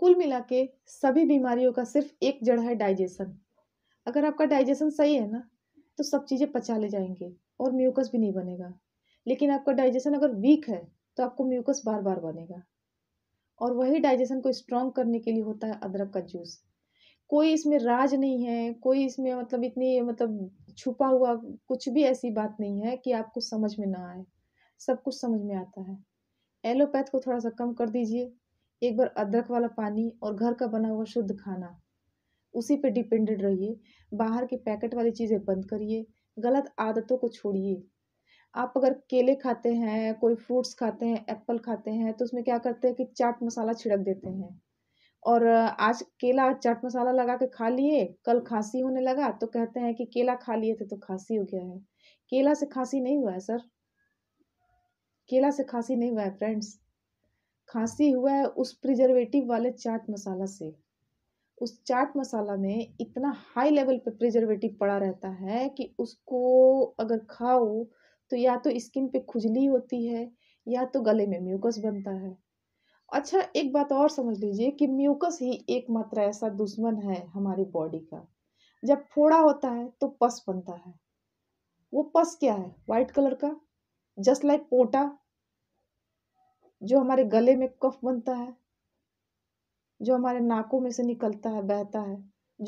कुल मिला के सभी बीमारियों का सिर्फ एक जड़ है डाइजेशन अगर आपका डाइजेशन सही है ना तो सब चीज़ें पचा ले जाएंगे और म्यूकस भी नहीं बनेगा लेकिन आपका डाइजेशन अगर वीक है तो आपको म्यूकस बार बार बनेगा और वही डाइजेशन को स्ट्रॉन्ग करने के लिए होता है अदरक का जूस कोई इसमें राज नहीं है कोई इसमें मतलब इतनी मतलब छुपा हुआ कुछ भी ऐसी बात नहीं है कि आपको समझ में ना आए सब कुछ समझ में आता है एलोपैथ को थोड़ा सा कम कर दीजिए एक बार अदरक वाला पानी और घर का बना हुआ शुद्ध खाना उसी पे डिपेंडेड रहिए बाहर के पैकेट वाली चीज़ें बंद करिए गलत आदतों को छोड़िए आप अगर केले खाते हैं कोई फ्रूट्स खाते हैं एप्पल खाते हैं तो उसमें क्या करते हैं कि चाट मसाला छिड़क देते हैं और आज केला चाट मसाला लगा के खा लिए कल खांसी होने लगा तो कहते हैं कि केला खा लिए थे तो खांसी हो गया है केला से खांसी नहीं हुआ है सर केला से खांसी नहीं हुआ है फ्रेंड्स खांसी हुआ है उस प्रिजर्वेटिव वाले चाट मसाला से उस चाट मसाला में इतना हाई लेवल पे प्रिजर्वेटिव पड़ा रहता है कि उसको अगर खाओ तो या तो स्किन पे खुजली होती है या तो गले में म्यूकस बनता है अच्छा एक बात और समझ लीजिए कि म्यूकस ही एकमात्र ऐसा दुश्मन है हमारी बॉडी का जब फोड़ा होता है तो पस बनता है वो पस क्या है वाइट कलर का जस्ट लाइक पोटा जो हमारे गले में कफ बनता है जो हमारे नाकों में से निकलता है बहता है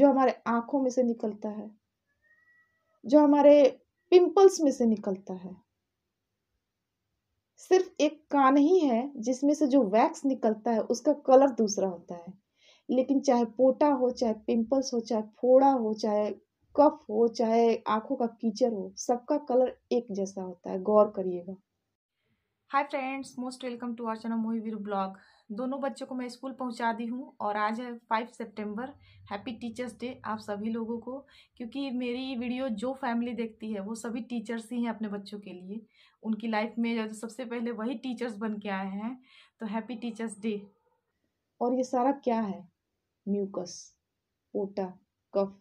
जो हमारे आंखों में से निकलता है जो हमारे पिंपल्स में से निकलता है सिर्फ एक कान ही है जिसमें से जो वैक्स निकलता है उसका कलर दूसरा होता है लेकिन चाहे पोटा हो चाहे पिंपल्स हो चाहे फोड़ा हो चाहे कफ हो चाहे आंखों का कीचड़ हो सबका कलर एक जैसा होता है गौर करिएगा hi friends most welcome to our channel Mohi Veer blog दोनों बच्चों को मैं स्कूल पहुंचा दी हूं और आज है फाइव सितंबर हैप्पी टीचर्स डे आप सभी लोगों को क्योंकि मेरी वीडियो जो फैमिली देखती है वो सभी टीचर्स ही हैं अपने बच्चों के लिए उनकी लाइफ में जो सबसे पहले वही टीचर्स बन के आए हैं तो हैप्पी टीचर्स डे और ये सारा क्या है म्यूकस ओटा कफ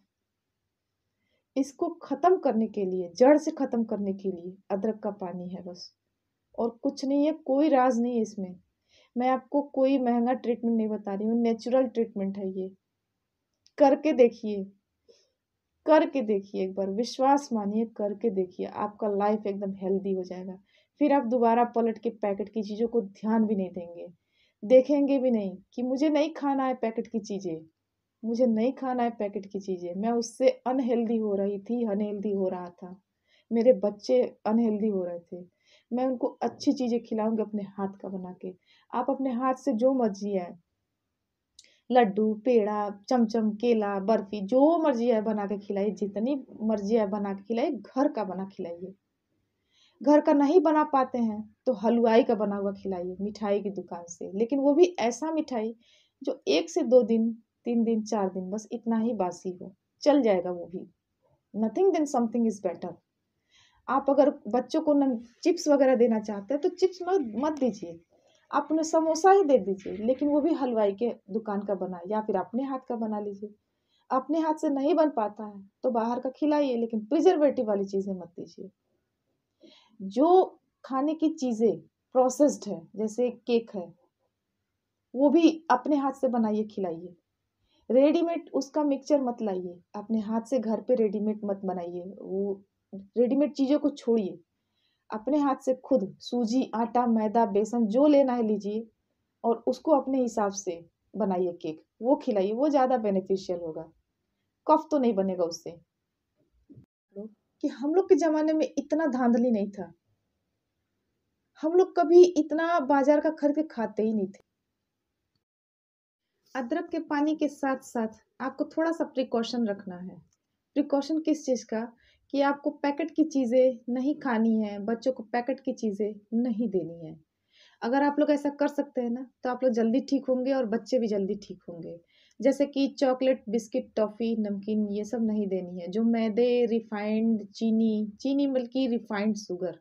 इसको ख़त्म करने के लिए जड़ से ख़त्म करने के लिए अदरक का पानी है बस और कुछ नहीं है कोई राज नहीं है इसमें मैं आपको कोई महंगा ट्रीटमेंट नहीं बता रही हूँ नेचुरल ट्रीटमेंट है ये करके देखिए करके देखिए एक बार विश्वास मानिए करके देखिए आपका लाइफ एकदम हेल्दी हो जाएगा फिर आप दोबारा पलट के पैकेट की चीज़ों को ध्यान भी नहीं देंगे देखेंगे भी नहीं कि मुझे नहीं खाना है पैकेट की चीज़ें मुझे नहीं खाना है पैकेट की चीज़ें मैं उससे अनहेल्दी हो रही थी अनहेल्दी हो रहा था मेरे बच्चे अनहेल्दी हो रहे थे मैं उनको अच्छी चीज़ें खिलाऊंगी अपने हाथ का बना के आप अपने हाथ से जो मर्जी है लड्डू पेड़ा चमचम केला बर्फी जो मर्जी है बना के खिलाइए जितनी मर्जी है बना के खिलाइए घर का बना खिलाइए घर का नहीं बना पाते हैं तो हलवाई का बना हुआ खिलाइए मिठाई की दुकान से लेकिन वो भी ऐसा मिठाई जो एक से दो दिन तीन दिन चार दिन बस इतना ही बासी हो चल जाएगा वो भी nothing than something is better आप अगर बच्चों को न चिप्स वगैरह देना चाहते हैं तो चिप्स मत मत दीजिए आप उन्हें समोसा ही दे दीजिए लेकिन वो भी हलवाई के दुकान का बना या फिर अपने हाथ का बना लीजिए अपने हाथ से नहीं बन पाता है तो बाहर का खिलाइए लेकिन प्रिजर्वेटिव वाली चीज़ें मत दीजिए जो खाने की चीज़ें प्रोसेस्ड है जैसे केक है वो भी अपने हाथ से बनाइए खिलाइए रेडीमेड उसका मिक्सचर मत लाइए अपने हाथ से घर पे रेडीमेड मत बनाइए वो रेडीमेड चीज़ों को छोड़िए अपने हाथ से खुद सूजी आटा मैदा बेसन जो लेना है लीजिए और उसको अपने हिसाब से बनाइए केक वो खिलाइए वो ज़्यादा बेनिफिशियल होगा कफ तो नहीं बनेगा उससे कि हम लोग के ज़माने में इतना धांधली नहीं था हम लोग कभी इतना बाजार का खरीद के खाते ही नहीं थे अदरक के पानी के साथ साथ आपको थोड़ा सा प्रिकॉशन रखना है प्रिकॉशन किस चीज़ का कि आपको पैकेट की चीज़ें नहीं खानी है बच्चों को पैकेट की चीज़ें नहीं देनी है अगर आप लोग ऐसा कर सकते हैं ना तो आप लोग जल्दी ठीक होंगे और बच्चे भी जल्दी ठीक होंगे जैसे कि चॉकलेट बिस्किट टॉफ़ी नमकीन ये सब नहीं देनी है जो मैदे रिफाइंड चीनी चीनी बल्कि रिफाइंड शुगर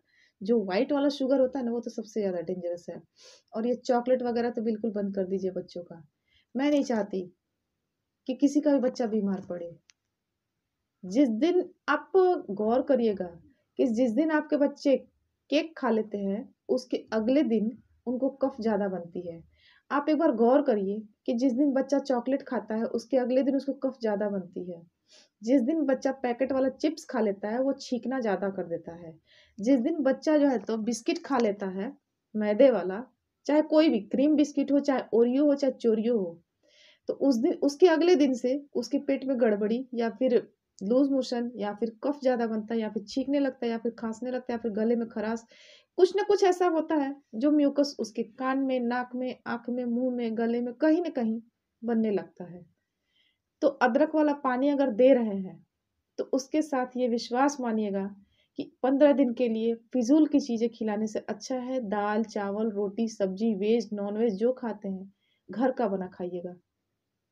जो वाइट वाला शुगर होता है ना वो तो सबसे ज़्यादा डेंजरस है और ये चॉकलेट वगैरह तो बिल्कुल बंद कर दीजिए बच्चों का मैं नहीं चाहती कि किसी का भी बच्चा बीमार पड़े जिस दिन आप गौर करिएगा कि जिस दिन आपके बच्चे केक खा लेते हैं उसके अगले दिन उनको कफ ज़्यादा बनती है आप एक बार गौर करिए कि जिस दिन बच्चा चॉकलेट खाता है उसके अगले दिन उसको कफ ज़्यादा बनती है जिस दिन बच्चा पैकेट वाला चिप्स खा लेता है वो छींकना ज़्यादा कर देता है जिस दिन बच्चा जो है तो बिस्किट खा लेता है मैदे वाला चाहे कोई भी क्रीम बिस्किट हो चाहे ओरियो हो चाहे चोरियो हो तो उस दिन उसके अगले दिन से उसके पेट में गड़बड़ी या फिर लूज मोशन या फिर कफ ज़्यादा बनता है या फिर छींकने लगता है या फिर खांसने लगता है या फिर गले में खराश कुछ ना कुछ ऐसा होता है जो म्यूकस उसके कान में नाक में आंख में मुंह में गले में कहीं ना कहीं बनने लगता है तो अदरक वाला पानी अगर दे रहे हैं तो उसके साथ ये विश्वास मानिएगा कि पंद्रह दिन के लिए फिजूल की चीज़ें खिलाने से अच्छा है दाल चावल रोटी सब्जी वेज नॉन वेज जो खाते हैं घर का बना खाइएगा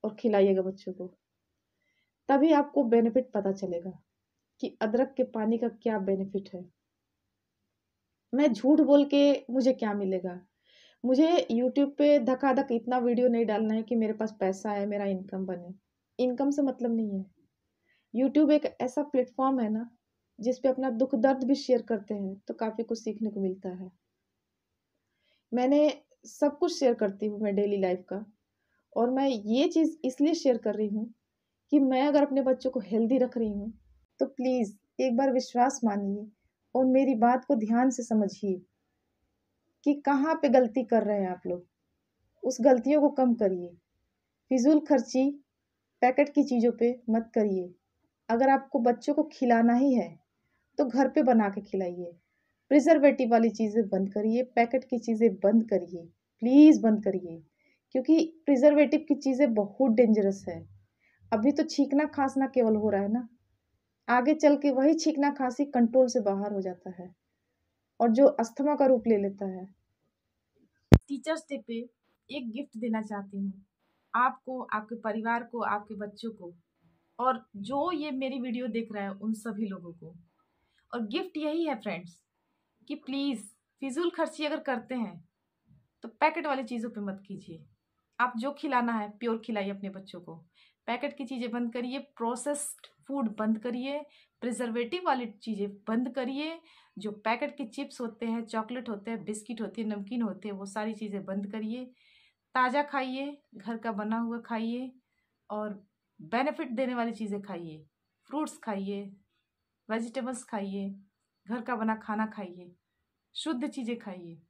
और खिलाइएगा बच्चों को तभी आपको बेनिफिट पता चलेगा कि अदरक के पानी का क्या बेनिफिट है मैं झूठ बोल के मुझे क्या मिलेगा मुझे यूट्यूब पे धकाधक इतना वीडियो नहीं डालना है कि मेरे पास पैसा है मेरा इनकम बने इनकम से मतलब नहीं है यूट्यूब एक ऐसा प्लेटफॉर्म है ना जिस पे अपना दुख दर्द भी शेयर करते हैं तो काफ़ी कुछ सीखने को मिलता है मैंने सब कुछ शेयर करती हूँ मैं डेली लाइफ का और मैं ये चीज़ इसलिए शेयर कर रही हूँ कि मैं अगर अपने बच्चों को हेल्दी रख रही हूँ तो प्लीज़ एक बार विश्वास मानिए और मेरी बात को ध्यान से समझिए कि कहाँ पे गलती कर रहे हैं आप लोग उस गलतियों को कम करिए फिजूल खर्ची पैकेट की चीज़ों पे मत करिए अगर आपको बच्चों को खिलाना ही है तो घर पे बना के खिलाइए प्रिजर्वेटिव वाली चीज़ें बंद करिए पैकेट की चीज़ें बंद करिए प्लीज़ बंद करिए क्योंकि प्रिजर्वेटिव की चीज़ें बहुत डेंजरस है अभी तो छींकना खांसना केवल हो रहा है ना आगे चल के वही छींकना खांसी कंट्रोल से बाहर हो जाता है और जो अस्थमा का रूप ले लेता है टीचर्स डे पे एक गिफ्ट देना चाहती हूँ आपको आपके परिवार को आपके बच्चों को और जो ये मेरी वीडियो देख रहा है उन सभी लोगों को और गिफ्ट यही है फ्रेंड्स कि प्लीज़ फिजूल खर्ची अगर करते हैं तो पैकेट वाली चीज़ों पे मत कीजिए आप जो खिलाना है प्योर खिलाइए अपने बच्चों को पैकेट की चीज़ें बंद करिए प्रोसेस्ड फूड बंद करिए प्रिजर्वेटिव वाली चीज़ें बंद करिए जो पैकेट के चिप्स होते हैं चॉकलेट होते हैं बिस्किट होते हैं नमकीन होते हैं वो सारी चीज़ें बंद करिए ताज़ा खाइए घर का बना हुआ खाइए और बेनिफिट देने वाली चीज़ें खाइए फ्रूट्स खाइए वेजिटेबल्स खाइए घर का बना खाना खाइए शुद्ध चीज़ें खाइए